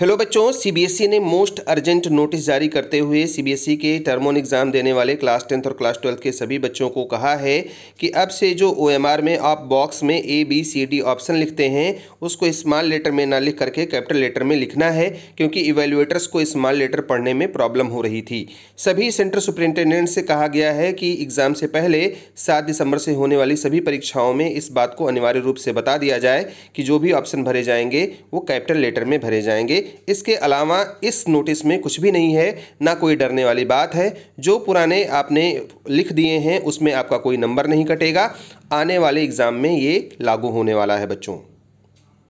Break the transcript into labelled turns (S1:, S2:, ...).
S1: hello बच्चों CBSE e ने most urgent notice जारी करते हुए सीबीएसई e के टर्मोन एग्ज़ाम देने वाले क्लास टेंथ और क्लास ट्वेल्थ के सभी बच्चों को कहा है कि अब से जो ओएमआर में आप बॉक्स में A B C D option लिखते हैं उसको स्मॉल लेटर में ना लिख करके कैपिटल लेटर में लिखना है क्योंकि इवेल्युएटर्स को स्मॉल लेटर पढ़ने में प्रॉब्लम हो रही थी सभी सेंटर सुप्रिंटेंडेंट से कहा गया है कि एग्ज़ाम से पहले सात दिसंबर से होने वाली सभी परीक्षाओं में इस बात को अनिवार्य रूप से बता दिया जाए कि जो भी ऑप्शन भरे जाएंगे वो कैपिटल लेटर में भरे जाएंगे इसके अलावा इस नोटिस में कुछ भी नहीं है ना कोई डरने वाली बात है जो पुराने आपने लिख दिए हैं उसमें आपका कोई नंबर नहीं कटेगा आने वाले एग्ज़ाम में ये लागू होने वाला है बच्चों